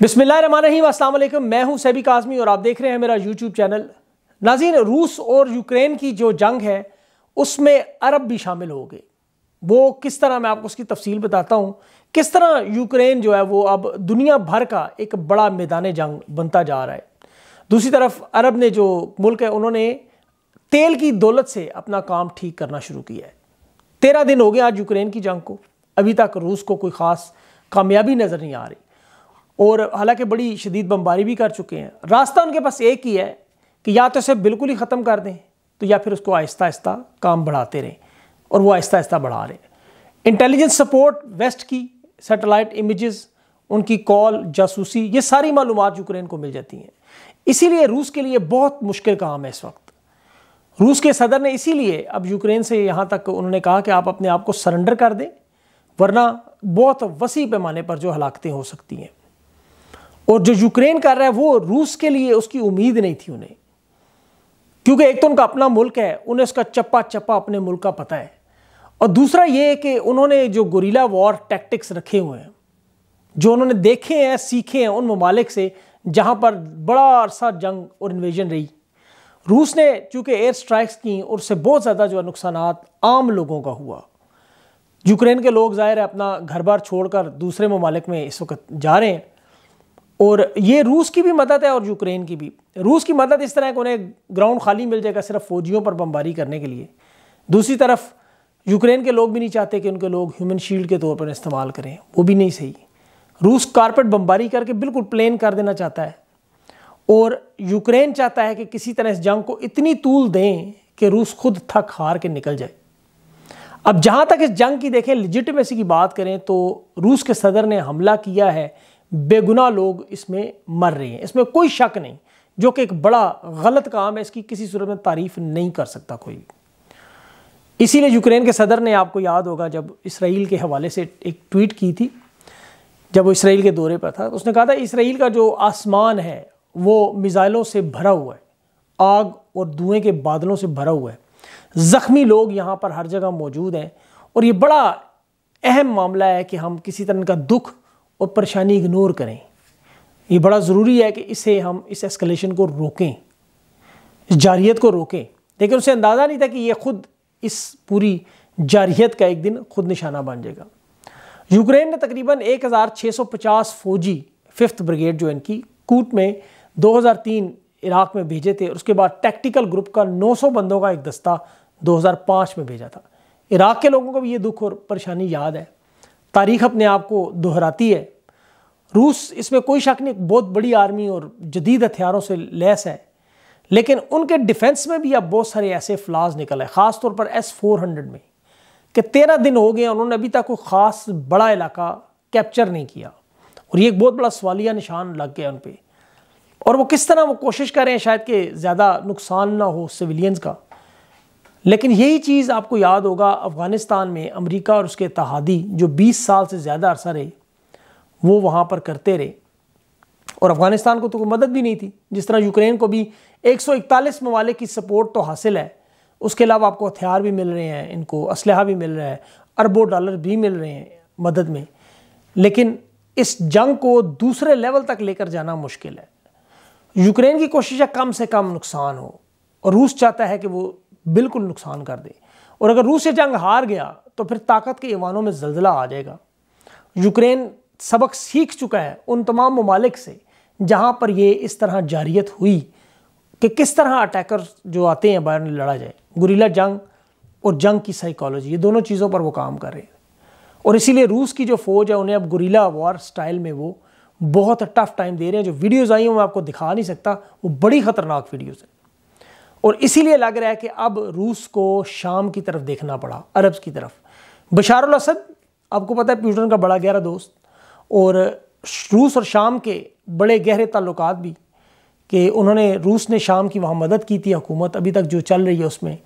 बिस्मिल्लाम मैं हूं सैबी काजमी और आप देख रहे हैं मेरा यूट्यूब चैनल नाजीन रूस और यूक्रेन की जो जंग है उसमें अरब भी शामिल हो गए वो किस तरह मैं आपको उसकी तफसील बताता हूँ किस तरह यूक्रेन जो है वो अब दुनिया भर का एक बड़ा मैदान जंग बनता जा रहा है दूसरी तरफ अरब ने जो मुल्क है उन्होंने तेल की दौलत से अपना काम ठीक करना शुरू किया है तेरह दिन हो गए आज यूक्रेन की जंग को अभी तक रूस को कोई ख़ास कामयाबी नज़र नहीं आ रही और हालांकि बड़ी शदीद बमबारी भी कर चुके हैं रास्ता उनके पास एक ही है कि या तो इसे बिल्कुल ही ख़त्म कर दें तो या फिर उसको आहिस्ता आहिस्ता काम बढ़ाते रहें और वो आहिस्ता आहिस्ता बढ़ा रहे इंटेलिजेंस सपोर्ट वेस्ट की सेटेलाइट इमेजेस उनकी कॉल जासूसी ये सारी मालूम यूक्रेन को मिल जाती हैं इसीलिए रूस के लिए बहुत मुश्किल काम है इस वक्त रूस के सदर ने इसीलिए अब यूक्रेन से यहाँ तक उन्होंने कहा कि आप अपने आप को सरेंडर कर दें वरना बहुत वसी पैमाने पर जो हलाकतें हो सकती हैं और जो यूक्रेन कर रहा है वो रूस के लिए उसकी उम्मीद नहीं थी उन्हें क्योंकि एक तो उनका अपना मुल्क है उन्हें उसका चप्पा चप्पा अपने मुल्क का पता है और दूसरा ये है कि उन्होंने जो गुरीला वॉर टैक्टिक्स रखे हुए हैं जो उन्होंने देखे हैं सीखे हैं उन ममालिक से जहाँ पर बड़ा अरसा जंग और इन्वेजन रही रूस ने चूँकि एयर स्ट्राइक्स की और उससे बहुत ज़्यादा जो है नुकसान आम लोगों का हुआ यूक्रेन के लोग ज़ाहिर है अपना घर बार छोड़कर दूसरे ममालिक में इस वक्त जा रहे हैं और ये रूस की भी मदद है और यूक्रेन की भी रूस की मदद इस तरह है कि उन्हें ग्राउंड खाली मिल जाएगा सिर्फ फौजियों पर बमबारी करने के लिए दूसरी तरफ यूक्रेन के लोग भी नहीं चाहते कि उनके लोग ह्यूमन शील्ड के तौर पर इस्तेमाल करें वो भी नहीं सही रूस कारपेट बमबारी करके बिल्कुल प्लेन कर देना चाहता है और यूक्रेन चाहता है कि किसी तरह इस जंग को इतनी तूल दें कि रूस खुद थक हार के निकल जाए अब जहाँ तक इस जंग की देखें लिजिटमेसी की बात करें तो रूस के सदर ने हमला किया है बेगुनाह लोग इसमें मर रहे हैं इसमें कोई शक नहीं जो कि एक बड़ा गलत काम है इसकी किसी सूरत में तारीफ नहीं कर सकता कोई इसीलिए यूक्रेन के सदर ने आपको याद होगा जब इसराइल के हवाले से एक ट्वीट की थी जब वो इसराइल के दौरे पर था तो उसने कहा था इसराइल का जो आसमान है वो मिज़ाइलों से भरा हुआ है आग और धुएं के बादलों से भरा हुआ है ज़ख्मी लोग यहाँ पर हर जगह मौजूद हैं और ये बड़ा अहम मामला है कि हम किसी तरह का दुख और परेशानी इग्नोर करें ये बड़ा ज़रूरी है कि इसे हम इस एस्केलेशन को रोकें इस जारियत को रोकें लेकिन उसे अंदाज़ा नहीं था कि ये ख़ुद इस पूरी जारियत का एक दिन खुद निशाना बन जाएगा यूक्रेन ने तकरीबन 1650 फौजी फिफ्थ ब्रिगेड जो इनकी कूट में 2003 इराक में भेजे थे और उसके बाद टैक्टिकल ग्रुप का 900 बंदों का एक दस्ता 2005 में भेजा था इराक के लोगों को भी ये दुख और परेशानी याद है तारीख अपने आप को दोहराती है रूस इसमें कोई शक नहीं बहुत बड़ी आर्मी और जदीद हथियारों से लैस है लेकिन उनके डिफेंस में भी अब बहुत सारे ऐसे फ्लाज निकल आए ख़ासतौर पर एस फोर हंड्रेड में कि तेरह दिन हो गए उन्होंने अभी तक कोई ख़ास बड़ा इलाका कैप्चर नहीं किया और ये एक बहुत बड़ा सवालिया निशान लग गया उन पर और वो किस तरह वो कोशिश कर रहे हैं शायद कि ज़्यादा नुकसान ना हो सिविलियंस का लेकिन यही चीज़ आपको याद होगा अफ़गानिस्तान में अमेरिका और उसके तहादी जो 20 साल से ज़्यादा अरसा रहे वो वहाँ पर करते रहे और अफ़गानिस्तान को तो कोई मदद भी नहीं थी जिस तरह यूक्रेन को भी 141 ममालिक की सपोर्ट तो हासिल है उसके अलावा आपको हथियार भी मिल रहे हैं इनको इसलह भी मिल रहा है अरबों डॉलर भी मिल रहे हैं मदद में लेकिन इस जंग को दूसरे लेवल तक लेकर जाना मुश्किल है यूक्रेन की कोशिश है कम से कम नुकसान हो और रूस चाहता है कि वो बिल्कुल नुकसान कर दे और अगर रूस से जंग हार गया तो फिर ताकत के ईवानों में जल्जला आ जाएगा यूक्रेन सबक सीख चुका है उन तमाम ममालिक से जहाँ पर ये इस तरह जारियत हुई कि किस तरह अटैकर जो आते हैं बाहर लड़ा जाए गुरीला जंग और जंग की साइकोलॉजी ये दोनों चीज़ों पर वो काम कर रहे हैं और इसीलिए रूस की जो फ़ौज है उन्हें अब गुरीला वॉर स्टाइल में वो बहुत टफ टाइम दे रहे हैं जो वीडियोज़ आई हैं मैं आपको दिखा नहीं सकता वो बड़ी ख़तरनाक वीडियोज़ हैं और इसीलिए लग रहा है कि अब रूस को शाम की तरफ देखना पड़ा अरब की तरफ बशारुल असद आपको पता है प्यूटन का बड़ा गहरा दोस्त और रूस और शाम के बड़े गहरे ताल्लुक भी कि उन्होंने रूस ने शाम की वहाँ मदद की थी हुकूमत अभी तक जो चल रही है उसमें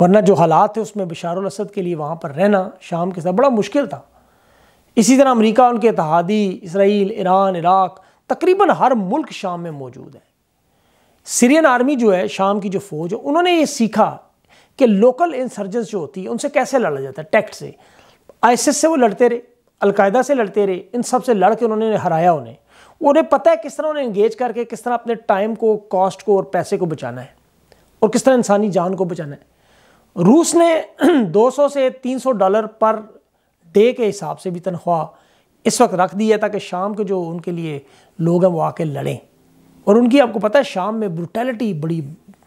वरना जो हालात है उसमें बशार असद के लिए वहाँ पर रहना शाम के साथ बड़ा मुश्किल था इसी तरह अमरीका उनके इतिहादी इसराइल ईरान इराक तकरीबन हर मुल्क शाम में मौजूद है सीरियन आर्मी जो है शाम की जो फौज है उन्होंने ये सीखा कि लोकल इंसर्जेंस जो होती है उनसे कैसे लड़ा जाता है टैक्ट से आईसिस से वो लड़ते रहे अलकायदा से लड़ते रहे इन सब से लड़ के उन्होंने हराया उन्हें उन्हें पता है किस तरह उन्हें इंगेज करके किस तरह अपने टाइम को कॉस्ट को और पैसे को बचाना है और किस तरह इंसानी जान को बचाना है रूस ने 200 से 300 डॉलर पर डे के हिसाब से भी तनख्वाह इस वक्त रख दी है ताकि शाम के जो उनके लिए लोग हैं वो आके लड़ें और उनकी आपको पता है शाम में ब्रुटैलिटी बड़ी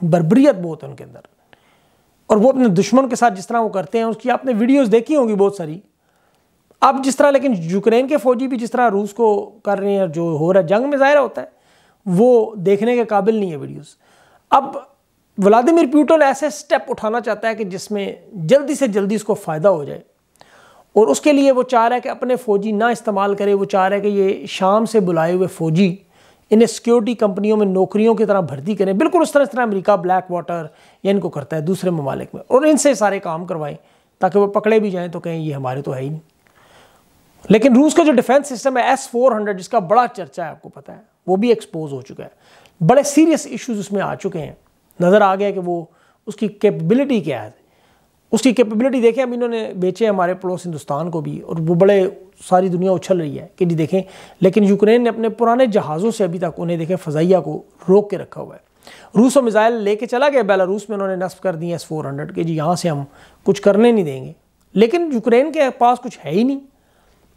बर्बरीत बहुत है उनके अंदर और वो अपने दुश्मन के साथ जिस तरह वो करते हैं उसकी आपने वीडियोस देखी होंगी बहुत सारी अब जिस तरह लेकिन यूक्रेन के फौजी भी जिस तरह रूस को कर रहे हैं जो हो रहा है जंग में ज़ाहिर होता है वो देखने के काबिल नहीं है वीडियोस अब व्लादिमिर प्यूटन ऐसे स्टेप उठाना चाहता है कि जिसमें जल्दी से जल्दी उसको फ़ायदा हो जाए और उसके लिए वो चाह रहा है कि अपने फ़ौजी ना इस्तेमाल करे वो चाह रहा है कि ये शाम से बुलाए हुए फ़ौजी इन्हें सिक्योरिटी कंपनियों में नौकरियों की तरह भर्ती करें बिल्कुल उस तरह इस तरह अमेरिका ब्लैक वाटर या इनको करता है दूसरे ममालिक में और इनसे सारे काम करवाएं ताकि वो पकड़े भी जाएं तो कहें ये हमारे तो है ही नहीं लेकिन रूस का जो डिफेंस सिस्टम है एस फोर हंड्रेड जिसका बड़ा चर्चा है आपको पता है वो भी एक्सपोज हो चुका है बड़े सीरियस इश्यूज उसमें आ चुके हैं नज़र आ गया कि वो उसकी कैपेबिलिटी क्या है उसकी कैपेबिलिटी देखें अब इन्होंने बेचे हमारे पड़ोस हिंदुस्तान को भी और वो बड़े सारी दुनिया उछल रही है कि जी देखें लेकिन यूक्रेन ने अपने पुराने जहाज़ों से अभी तक उन्हें देखें फ़जाइया को रोक के रखा हुआ है रूस और मिज़ाइल लेके चला गया बेलारूस में उन्होंने नस्ब कर दी एस फोर हंड्रेड के जी यहाँ से हम कुछ करने नहीं देंगे लेकिन यूक्रेन के पास कुछ है ही नहीं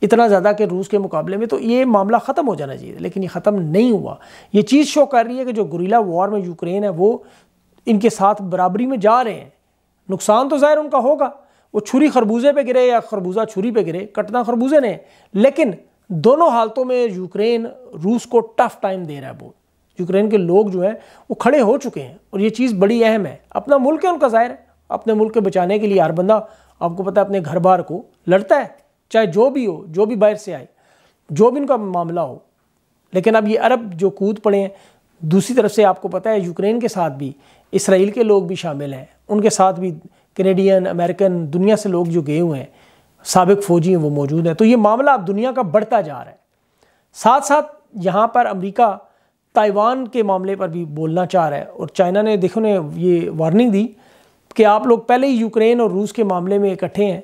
इतना ज़्यादा कि रूस के मुकाबले में तो ये मामला ख़त्म हो जाना चाहिए लेकिन ये ख़त्म नहीं हुआ ये चीज़ शो कर रही है कि जो गुरीला वॉर में यूक्रेन है वो इनके साथ बराबरी में जा रहे हैं नुकसान तो ज़ाहिर उनका होगा वो छुरी खरबूजे पे गिरे या खरबूजा छुरी पे गिरे कटना खरबूजे ने लेकिन दोनों हालतों में यूक्रेन रूस को टफ टाइम दे रहा है वो यूक्रेन के लोग जो हैं वो खड़े हो चुके हैं और ये चीज़ बड़ी अहम है अपना मुल्क है उनका ज़ाहिर है अपने मुल्क के बचाने के लिए हर बंदा आपको पता है अपने घर बार को लड़ता है चाहे जो भी हो जो भी बाहर से आए जो भी उनका मामला हो लेकिन अब ये अरब जो कूद पड़े हैं दूसरी तरफ से आपको पता है यूक्रेन के साथ भी इसराइल के लोग भी शामिल हैं उनके साथ भी कनेडियन अमेरिकन दुनिया से लोग जो गए हुए हैं सबक फ़ौजी हैं वो मौजूद हैं तो ये मामला अब दुनिया का बढ़ता जा रहा है साथ साथ यहाँ पर अमरीका ताइवान के मामले पर भी बोलना चाह रहा है और चाइना ने देखो ने ये वार्निंग दी कि आप लोग पहले ही यूक्रेन और रूस के मामले में इकट्ठे हैं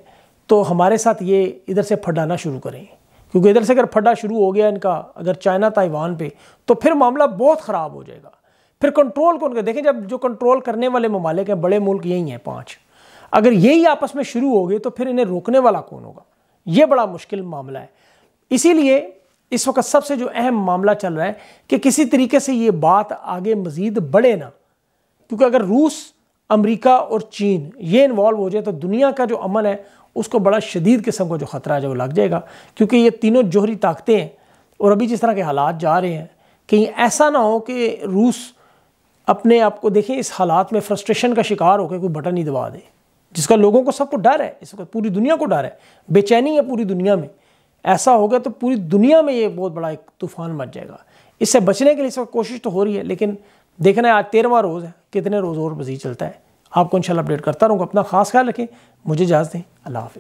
तो हमारे साथ ये इधर से फटाना शुरू करें क्योंकि इधर से अगर फटा शुरू हो गया इनका अगर चाइना ताइवान पे तो फिर मामला बहुत ख़राब हो जाएगा फिर कंट्रोल कौन कर देखें जब जो कंट्रोल करने वाले ममालिक हैं बड़े मुल्क यही हैं पाँच अगर यही आपस में शुरू हो गए तो फिर इन्हें रोकने वाला कौन होगा ये बड़ा मुश्किल मामला है इसीलिए इस वक्त सबसे जो अहम मामला चल रहा है कि किसी तरीके से ये बात आगे मज़ीद बढ़े ना क्योंकि अगर रूस अमरीका और चीन ये इन्वॉल्व हो जाए तो दुनिया का जो अमन है उसको बड़ा शदीद किस्म का जो ख़तरा है वो लग जाएगा क्योंकि ये तीनों जोहरी ताकतें हैं और अभी जिस तरह के हालात जा रहे हैं कहीं ऐसा ना हो कि रूस अपने आप को देखें इस हालात में फ्रस्ट्रेशन का शिकार होकर कोई बटन ही दबा दे जिसका लोगों को सबको डर है इस वक्त पूरी दुनिया को डर है बेचैनी है पूरी दुनिया में ऐसा होगा तो पूरी दुनिया में ये बहुत बड़ा एक तूफान मच जाएगा इससे बचने के लिए इस वक्त कोशिश तो हो रही है लेकिन देखना है आज तेरहवा रोज़ है कितने रोज़ और मजीद चलता है आपको इंशाल्लाह अपडेट करता रहूँगा अपना खास ख्याल रखें मुझे इजाज़ दें अल्लाह हाफि